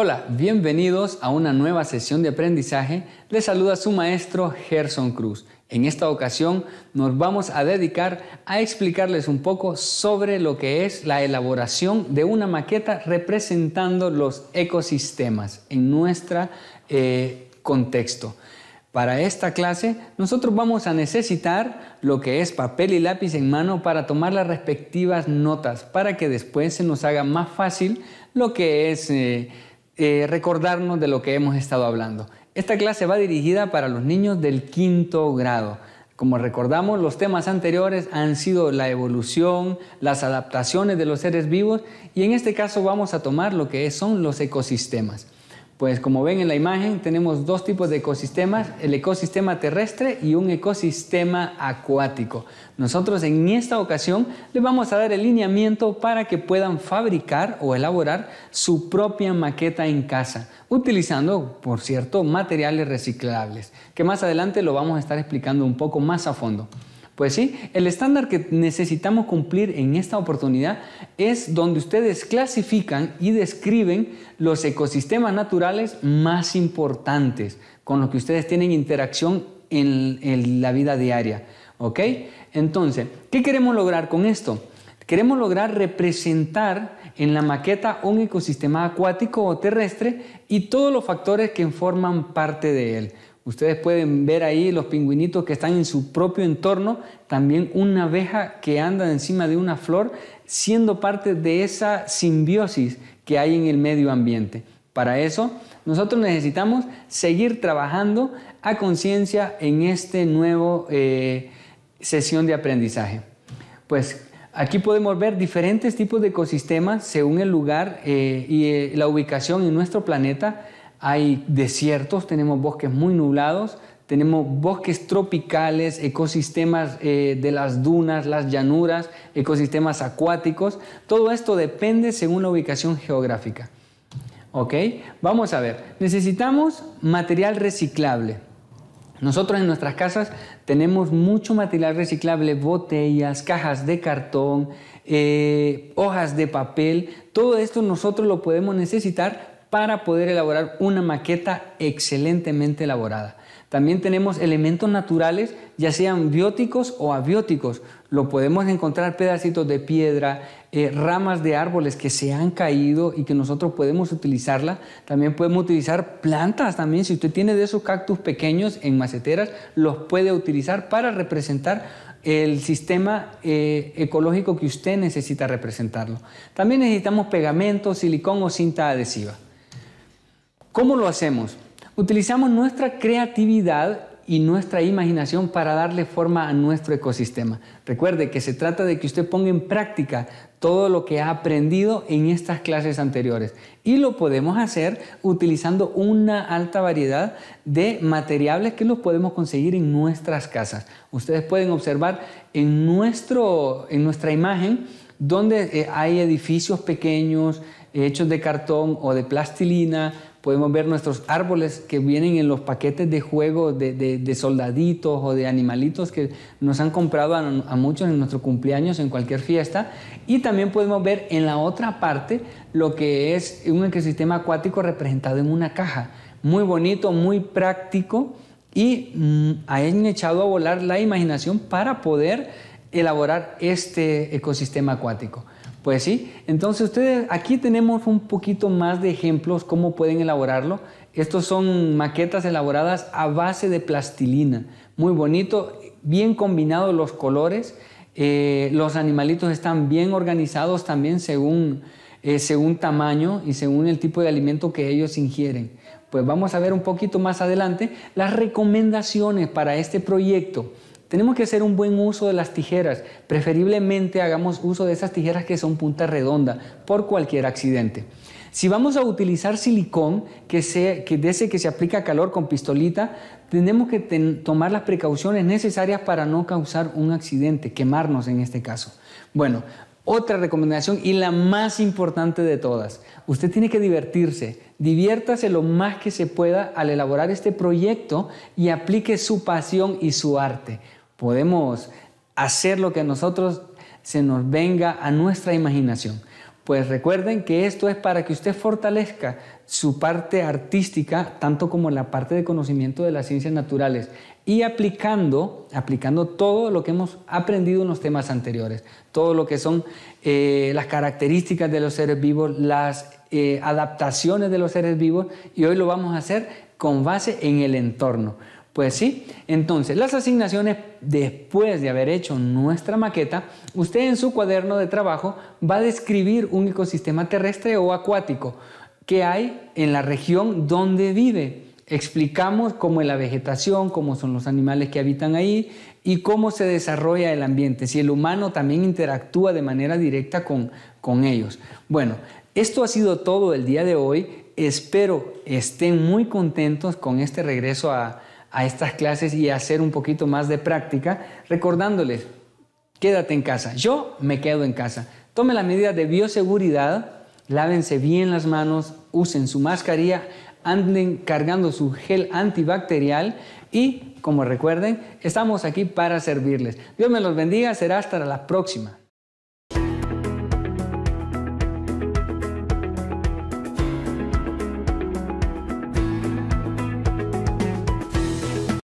Hola, bienvenidos a una nueva sesión de aprendizaje. Les saluda su maestro Gerson Cruz. En esta ocasión nos vamos a dedicar a explicarles un poco sobre lo que es la elaboración de una maqueta representando los ecosistemas en nuestro eh, contexto. Para esta clase nosotros vamos a necesitar lo que es papel y lápiz en mano para tomar las respectivas notas para que después se nos haga más fácil lo que es... Eh, eh, recordarnos de lo que hemos estado hablando. Esta clase va dirigida para los niños del quinto grado. Como recordamos, los temas anteriores han sido la evolución, las adaptaciones de los seres vivos y en este caso vamos a tomar lo que son los ecosistemas. Pues como ven en la imagen, tenemos dos tipos de ecosistemas, el ecosistema terrestre y un ecosistema acuático. Nosotros en esta ocasión les vamos a dar el lineamiento para que puedan fabricar o elaborar su propia maqueta en casa, utilizando, por cierto, materiales reciclables, que más adelante lo vamos a estar explicando un poco más a fondo. Pues sí, el estándar que necesitamos cumplir en esta oportunidad es donde ustedes clasifican y describen los ecosistemas naturales más importantes con los que ustedes tienen interacción en, la vida diaria. ¿Ok? Entonces, ¿qué queremos lograr con esto? Queremos lograr representar en la maqueta un ecosistema acuático o terrestre y todos los factores que forman parte de él. Ustedes pueden ver ahí los pingüinitos que están en su propio entorno, también una abeja que anda encima de una flor, siendo parte de esa simbiosis que hay en el medio ambiente. Para eso, nosotros necesitamos seguir trabajando a conciencia en este nuevo eh, sesión de aprendizaje. Pues Aquí podemos ver diferentes tipos de ecosistemas según el lugar eh, y eh, la ubicación en nuestro planeta hay desiertos, tenemos bosques muy nublados, tenemos bosques tropicales, ecosistemas eh, de las dunas, las llanuras, ecosistemas acuáticos. Todo esto depende según la ubicación geográfica. ¿Ok? Vamos a ver. Necesitamos material reciclable. Nosotros en nuestras casas tenemos mucho material reciclable, botellas, cajas de cartón, eh, hojas de papel. Todo esto nosotros lo podemos necesitar para poder elaborar una maqueta excelentemente elaborada. También tenemos elementos naturales, ya sean bióticos o abióticos. Lo podemos encontrar pedacitos de piedra, eh, ramas de árboles que se han caído y que nosotros podemos utilizarla. También podemos utilizar plantas también. Si usted tiene de esos cactus pequeños en maceteras, los puede utilizar para representar el sistema eh, ecológico que usted necesita representarlo. También necesitamos pegamento, silicón o cinta adhesiva. ¿Cómo lo hacemos? Utilizamos nuestra creatividad y nuestra imaginación para darle forma a nuestro ecosistema. Recuerde que se trata de que usted ponga en práctica todo lo que ha aprendido en estas clases anteriores y lo podemos hacer utilizando una alta variedad de materiales que los podemos conseguir en nuestras casas. Ustedes pueden observar en, en nuestra imagen donde eh, hay edificios pequeños eh, hechos de cartón o de plastilina, podemos ver nuestros árboles que vienen en los paquetes de juego de, soldaditos o de animalitos que nos han comprado a, muchos en nuestro cumpleaños, en cualquier fiesta. Y también podemos ver en la otra parte lo que es un ecosistema acuático representado en una caja. Muy bonito, muy práctico y mm, han echado a volar la imaginación para poder elaborar este ecosistema acuático. Pues sí, entonces ustedes aquí tenemos un poquito más de ejemplos cómo pueden elaborarlo. Estos son maquetas elaboradas a base de plastilina, muy bonito, bien combinados los colores, eh, los animalitos están bien organizados también según, eh, según tamaño y según el tipo de alimento que ellos ingieren. Pues vamos a ver un poquito más adelante las recomendaciones para este proyecto. Tenemos que hacer un buen uso de las tijeras. Preferiblemente hagamos uso de esas tijeras que son punta redonda por cualquier accidente. Si vamos a utilizar silicón que, que que se aplica calor con pistolita, tenemos que tomar las precauciones necesarias para no causar un accidente, quemarnos en este caso. Bueno, otra recomendación y la más importante de todas. Usted tiene que divertirse. Diviértase lo más que se pueda al elaborar este proyecto y aplique su pasión y su arte. Podemos hacer lo que a nosotros se nos venga a nuestra imaginación. Pues recuerden que esto es para que usted fortalezca su parte artística, tanto como la parte de conocimiento de las ciencias naturales, y aplicando, aplicando todo lo que hemos aprendido en los temas anteriores, todo lo que son eh, las características de los seres vivos, las eh, adaptaciones de los seres vivos, y hoy lo vamos a hacer con base en el entorno. Pues sí, entonces las asignaciones después de haber hecho nuestra maqueta, usted en su cuaderno de trabajo va a describir un ecosistema terrestre o acuático que hay en la región donde vive. Explicamos cómo es la vegetación, cómo son los animales que habitan ahí y cómo se desarrolla el ambiente, si el humano también interactúa de manera directa con, con ellos. Bueno, esto ha sido todo el día de hoy. Espero estén muy contentos con este regreso a, a estas clases y hacer un poquito más de práctica, recordándoles, quédate en casa, yo me quedo en casa. Tome la medida de bioseguridad, lávense bien las manos, usen su mascarilla, anden cargando su gel antibacterial y, como recuerden, estamos aquí para servirles. Dios me los bendiga, será hasta la próxima.